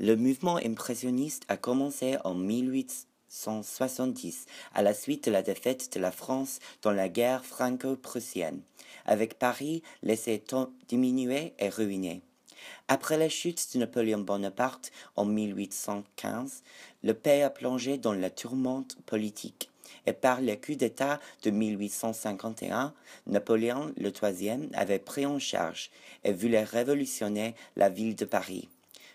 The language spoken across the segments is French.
Le mouvement impressionniste a commencé en 1870, à la suite de la défaite de la France dans la guerre franco-prussienne, avec Paris laissé diminuer et ruiné. Après la chute de Napoléon Bonaparte en 1815, le pays a plongé dans la tourmente politique. Et par le coup d'État de 1851, Napoléon le III avait pris en charge et voulait révolutionner la ville de Paris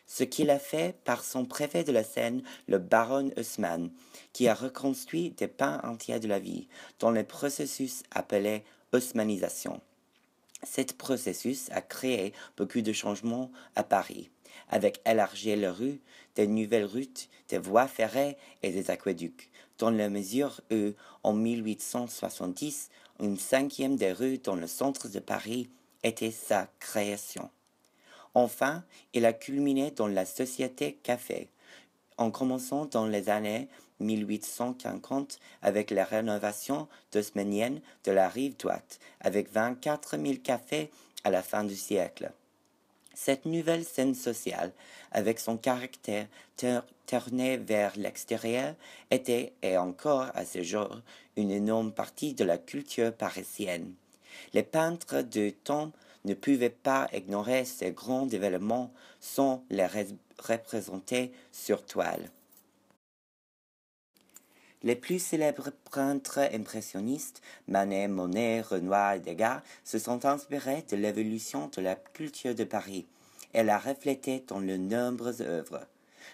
ce qu'il a fait par son préfet de la Seine, le baron Haussmann, qui a reconstruit des pans entiers de la vie, dans le processus appelé haussmannisation. Cet processus a créé beaucoup de changements à Paris, avec élargir les rues, des nouvelles routes, des voies ferrées et des aqueducs, dans la mesure où, en 1870, une cinquième des rues dans le centre de Paris était sa création. Enfin, il a culminé dans la société café, en commençant dans les années 1850 avec la rénovation tosmanienne de la rive droite, avec 24 000 cafés à la fin du siècle. Cette nouvelle scène sociale, avec son caractère tourné vers l'extérieur, était et encore à ce jour une énorme partie de la culture parisienne. Les peintres du temps ne pouvaient pas ignorer ces grands développements sans les représenter sur toile. Les plus célèbres peintres impressionnistes, Manet, Monet, Renoir et Degas, se sont inspirés de l'évolution de la culture de Paris et l'a reflétée dans de nombreuses œuvres.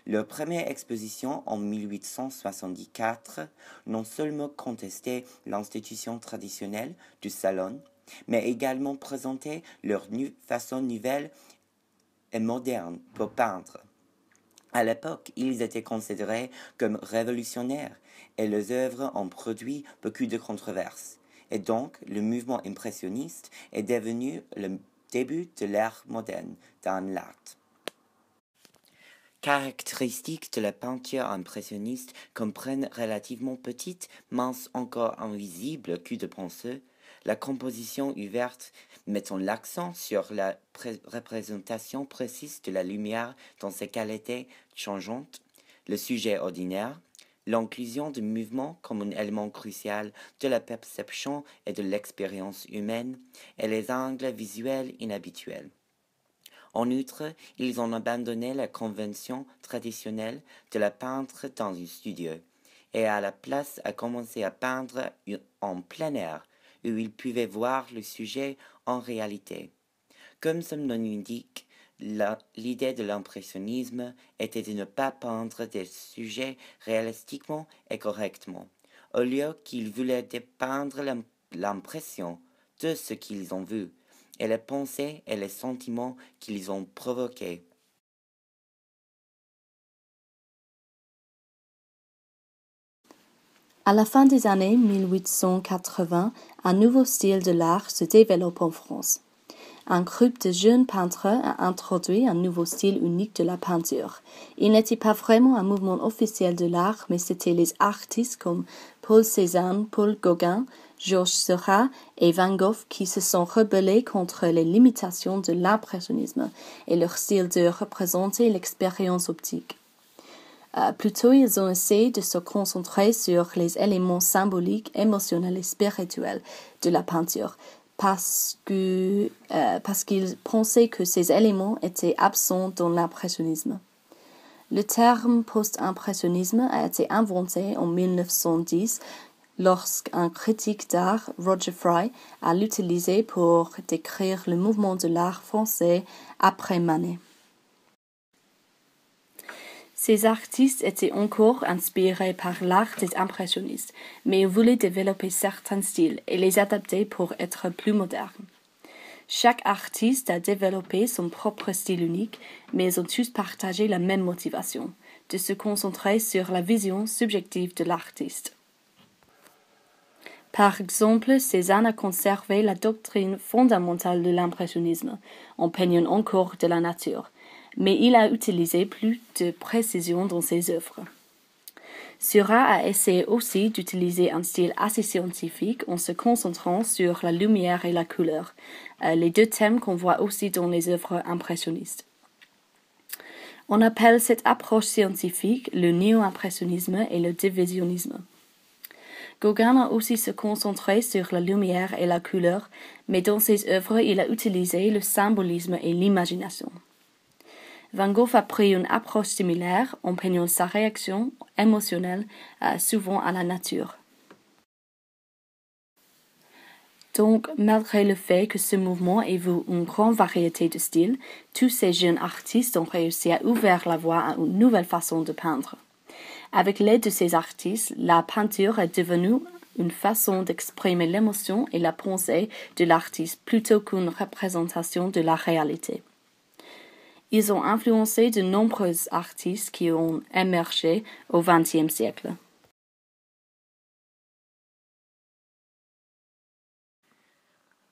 Leur première exposition en 1874 non seulement contestait l'institution traditionnelle du salon, mais également présenter leur façon nouvelle et moderne pour peindre. À l'époque, ils étaient considérés comme révolutionnaires et leurs œuvres ont produit beaucoup de controverses. Et donc, le mouvement impressionniste est devenu le début de l'ère moderne dans l'art. Caractéristiques de la peinture impressionniste comprennent relativement petites, minces encore invisibles, cul de penseux, la composition ouverte mettant l'accent sur la représentation précise de la lumière dans ses qualités changeantes, le sujet ordinaire, l'inclusion du mouvement comme un élément crucial de la perception et de l'expérience humaine, et les angles visuels inhabituels. En outre, ils ont abandonné la convention traditionnelle de la peintre dans un studio et à la place a commencé à peindre en plein air où ils pouvaient voir le sujet en réalité. Comme son nom l'indique, l'idée de l'impressionnisme était de ne pas peindre des sujets réalistiquement et correctement. Au lieu qu'ils voulaient dépeindre l'impression de ce qu'ils ont vu, et les pensées et les sentiments qu'ils ont provoqués. À la fin des années 1880, un nouveau style de l'art se développe en France. Un groupe de jeunes peintres a introduit un nouveau style unique de la peinture. Il n'était pas vraiment un mouvement officiel de l'art, mais c'était les artistes comme Paul Cézanne, Paul Gauguin, Georges Seurat et Van Gogh qui se sont rebellés contre les limitations de l'impressionnisme et leur style de représenter l'expérience optique. Euh, plutôt, ils ont essayé de se concentrer sur les éléments symboliques, émotionnels et spirituels de la peinture, parce euh, parce qu'ils pensaient que ces éléments étaient absents dans l'impressionnisme. Le terme post-impressionnisme a été inventé en 1910 lorsqu'un critique d'art, Roger Fry, a l'utilisé pour décrire le mouvement de l'art français après Manet. Ces artistes étaient encore inspirés par l'art des impressionnistes, mais ils voulaient développer certains styles et les adapter pour être plus modernes. Chaque artiste a développé son propre style unique, mais ils ont tous partagé la même motivation, de se concentrer sur la vision subjective de l'artiste. Par exemple, Cézanne a conservé la doctrine fondamentale de l'impressionnisme, en peignant encore de la nature, mais il a utilisé plus de précision dans ses œuvres. Seurat a essayé aussi d'utiliser un style assez scientifique en se concentrant sur la lumière et la couleur, euh, les deux thèmes qu'on voit aussi dans les œuvres impressionnistes. On appelle cette approche scientifique le néo-impressionnisme et le divisionnisme. Gauguin a aussi se concentré sur la lumière et la couleur, mais dans ses œuvres, il a utilisé le symbolisme et l'imagination. Van Gogh a pris une approche similaire en peignant sa réaction émotionnelle euh, souvent à la nature. Donc, malgré le fait que ce mouvement évoque une grande variété de styles, tous ces jeunes artistes ont réussi à ouvrir la voie à une nouvelle façon de peindre. Avec l'aide de ces artistes, la peinture est devenue une façon d'exprimer l'émotion et la pensée de l'artiste plutôt qu'une représentation de la réalité. Ils ont influencé de nombreux artistes qui ont émergé au XXe siècle.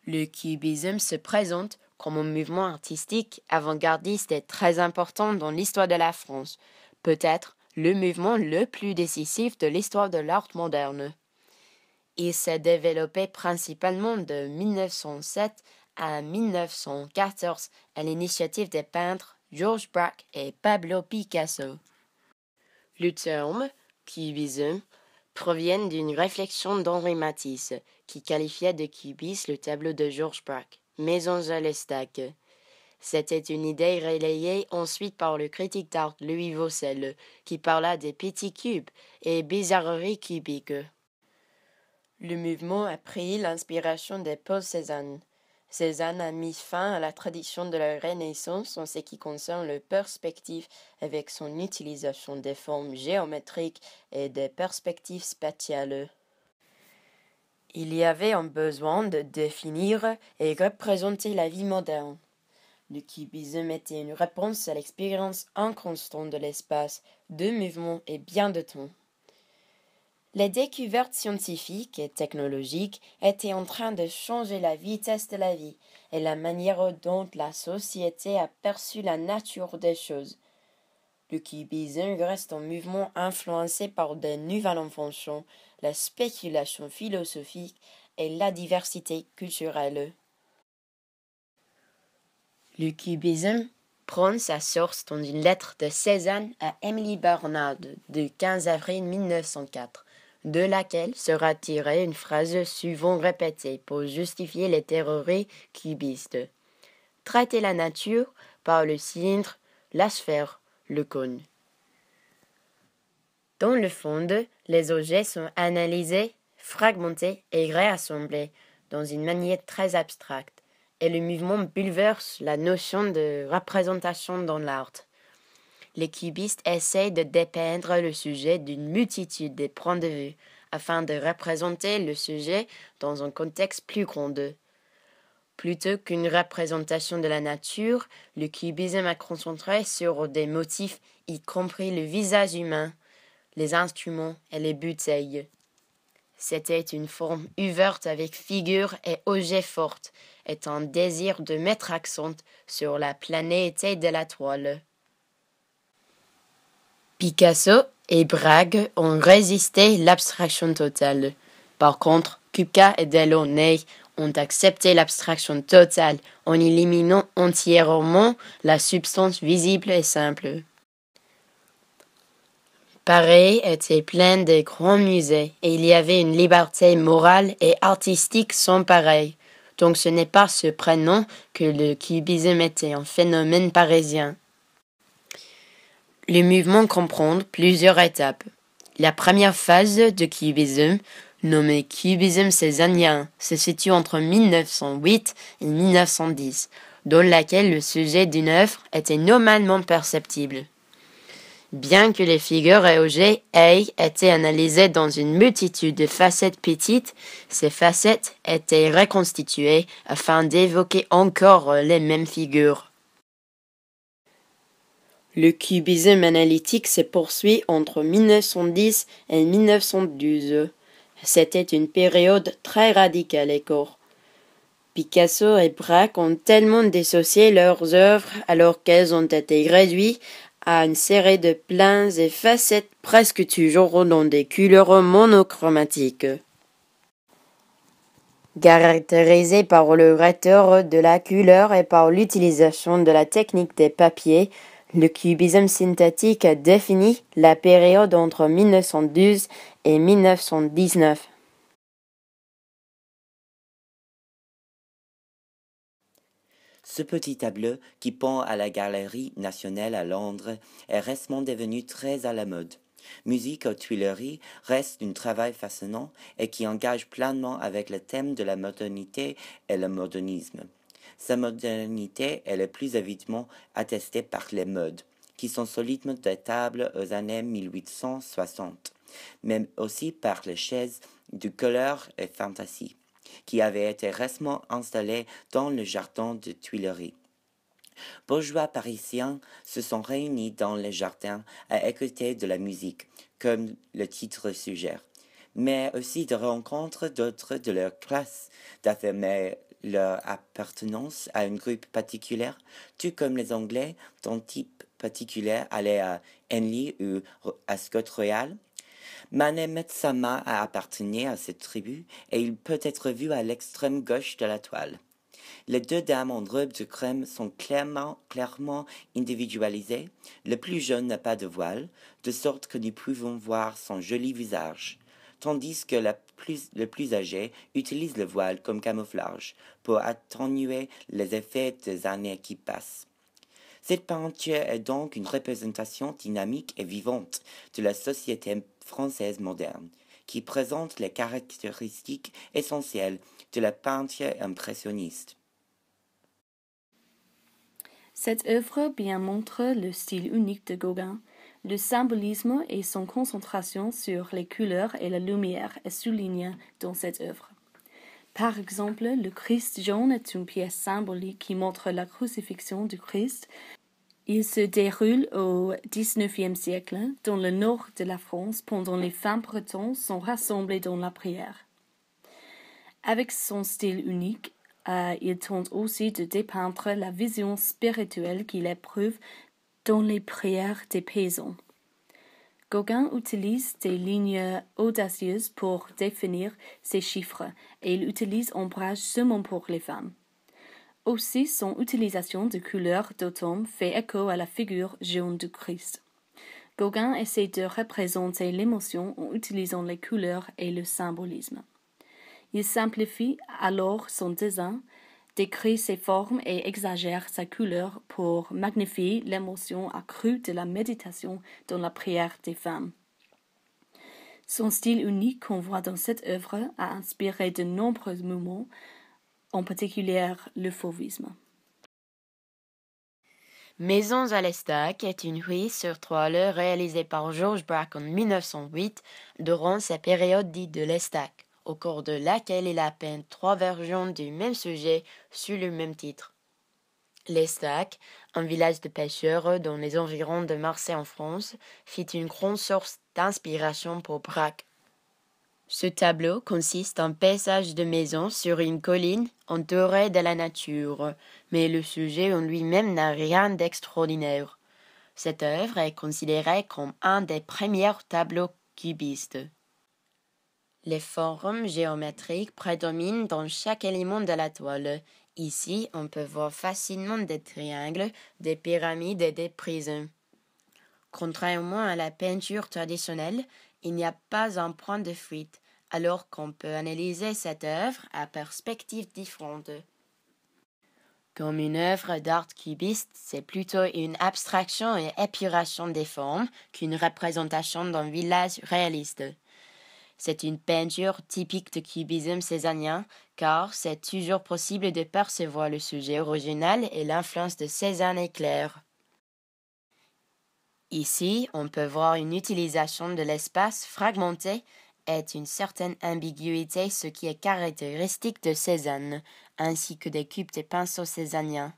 Le cubisme se présente comme un mouvement artistique avant-gardiste et très important dans l'histoire de la France, peut-être le mouvement le plus décisif de l'histoire de l'art moderne. Il s'est développé principalement de 1907 en 1914 à l'initiative des peintres Georges Braque et Pablo Picasso. Le terme cubisme provient d'une réflexion d'Henri Matisse, qui qualifiait de cubisme le tableau de Georges Braque, Maison à C'était une idée relayée ensuite par le critique d'art Louis Vaucel, qui parla des petits cubes et bizarreries cubiques. Le mouvement a pris l'inspiration de Paul Cézanne, Cézanne a mis fin à la tradition de la Renaissance en ce qui concerne le perspective avec son utilisation des formes géométriques et des perspectives spatiales. Il y avait un besoin de définir et représenter la vie moderne. Le cubisme était une réponse à l'expérience inconstante de l'espace, de mouvement et bien de temps. Les découvertes scientifiques et technologiques étaient en train de changer la vitesse de la vie et la manière dont la société a perçu la nature des choses. Le cubisme reste un mouvement influencé par de nouvelles inventions, la spéculation philosophique et la diversité culturelle. Le cubisme prend sa source dans une lettre de Cézanne à Emily Barnard du 15 avril 1904 de laquelle sera tirée une phrase souvent répétée pour justifier les théories cubistes. Traiter la nature par le cylindre, la sphère, le cône. Dans le fond, les objets sont analysés, fragmentés et réassemblés dans une manière très abstracte, et le mouvement bouleverse la notion de représentation dans l'art les cubistes essayent de dépeindre le sujet d'une multitude de points de vue, afin de représenter le sujet dans un contexte plus grand. Plutôt qu'une représentation de la nature, le cubisme a concentré sur des motifs, y compris le visage humain, les instruments et les bouteilles. C'était une forme ouverte avec figure et objets forts, étant un désir de mettre accent sur la planéité de la toile. Picasso et Braque ont résisté l'abstraction totale. Par contre, Kupka et Delaunay ont accepté l'abstraction totale en éliminant entièrement la substance visible et simple. Paris était plein de grands musées et il y avait une liberté morale et artistique sans pareil. Donc ce n'est pas surprenant que le cubisme était un phénomène parisien. Le mouvement comprend plusieurs étapes. La première phase de cubisme, nommée cubisme césanien, se situe entre 1908 et 1910, dans laquelle le sujet d'une œuvre était normalement perceptible. Bien que les figures et objets aient été analysées dans une multitude de facettes petites, ces facettes étaient reconstituées afin d'évoquer encore les mêmes figures. Le cubisme analytique s'est poursuit entre 1910 et 1912. C'était une période très radicale et Picasso et Braque ont tellement dissocié leurs œuvres alors qu'elles ont été réduites à une série de plans et facettes presque toujours dans des couleurs monochromatiques. Caractérisé par le retour de la couleur et par l'utilisation de la technique des papiers, le cubisme synthétique a défini la période entre 1912 et 1919. Ce petit tableau qui pend à la Galerie nationale à Londres est récemment devenu très à la mode. Musique aux Tuileries reste un travail fascinant et qui engage pleinement avec le thème de la modernité et le modernisme. Sa modernité est le plus évidemment attestée par les modes, qui sont solidement datables aux années 1860, mais aussi par les chaises de couleur et fantasy, qui avaient été récemment installées dans le jardin de Tuileries. Bourgeois parisiens se sont réunis dans le jardin à écouter de la musique, comme le titre suggère, mais aussi de rencontres d'autres de leur classe, d'affirmer leur appartenance à une groupe particulier, tout comme les Anglais d'un type particulier allait à Henley ou à Scott Royal. Manet Metsama a appartenu à cette tribu et il peut être vu à l'extrême gauche de la toile. Les deux dames en robe de crème sont clairement, clairement individualisées. Le plus jeune n'a pas de voile, de sorte que nous pouvons voir son joli visage tandis que la plus, le plus âgé utilise le voile comme camouflage pour atténuer les effets des années qui passent. Cette peinture est donc une représentation dynamique et vivante de la société française moderne, qui présente les caractéristiques essentielles de la peinture impressionniste. Cette œuvre bien montre le style unique de Gauguin, le symbolisme et son concentration sur les couleurs et la lumière est souligné dans cette œuvre. Par exemple, le Christ jaune est une pièce symbolique qui montre la crucifixion du Christ. Il se déroule au XIXe siècle dans le nord de la France pendant les femmes bretons sont rassemblés dans la prière. Avec son style unique, euh, il tente aussi de dépeindre la vision spirituelle qu'il éprouve dans les prières des paysans. Gauguin utilise des lignes audacieuses pour définir ses chiffres et il utilise ombrage seulement pour les femmes. Aussi, son utilisation de couleurs d'automne fait écho à la figure jaune du Christ. Gauguin essaie de représenter l'émotion en utilisant les couleurs et le symbolisme. Il simplifie alors son dessin décrit ses formes et exagère sa couleur pour magnifier l'émotion accrue de la méditation dans la prière des femmes. Son style unique qu'on voit dans cette œuvre a inspiré de nombreux mouvements, en particulier le fauvisme. Maisons à l'Estac est une huile sur toile réalisée par Georges Braque en 1908 durant sa période dite de l'Estac au cours de laquelle il a peint trois versions du même sujet sous le même titre. L'Estac, un village de pêcheurs dans les environs de Marseille en France, fit une grande source d'inspiration pour Braque. Ce tableau consiste en paysage de maisons sur une colline entourée de la nature, mais le sujet en lui-même n'a rien d'extraordinaire. Cette œuvre est considérée comme un des premiers tableaux cubistes. Les formes géométriques prédominent dans chaque élément de la toile. Ici, on peut voir facilement des triangles, des pyramides et des prismes. Contrairement à la peinture traditionnelle, il n'y a pas un point de fuite, alors qu'on peut analyser cette œuvre à perspectives différentes. Comme une œuvre d'art cubiste, c'est plutôt une abstraction et épuration des formes qu'une représentation d'un village réaliste. C'est une peinture typique de cubisme césanien, car c'est toujours possible de percevoir le sujet original et l'influence de Cézanne éclair. Ici, on peut voir une utilisation de l'espace fragmenté et une certaine ambiguïté, ce qui est caractéristique de Cézanne, ainsi que des cubes et pinceaux cézanniens.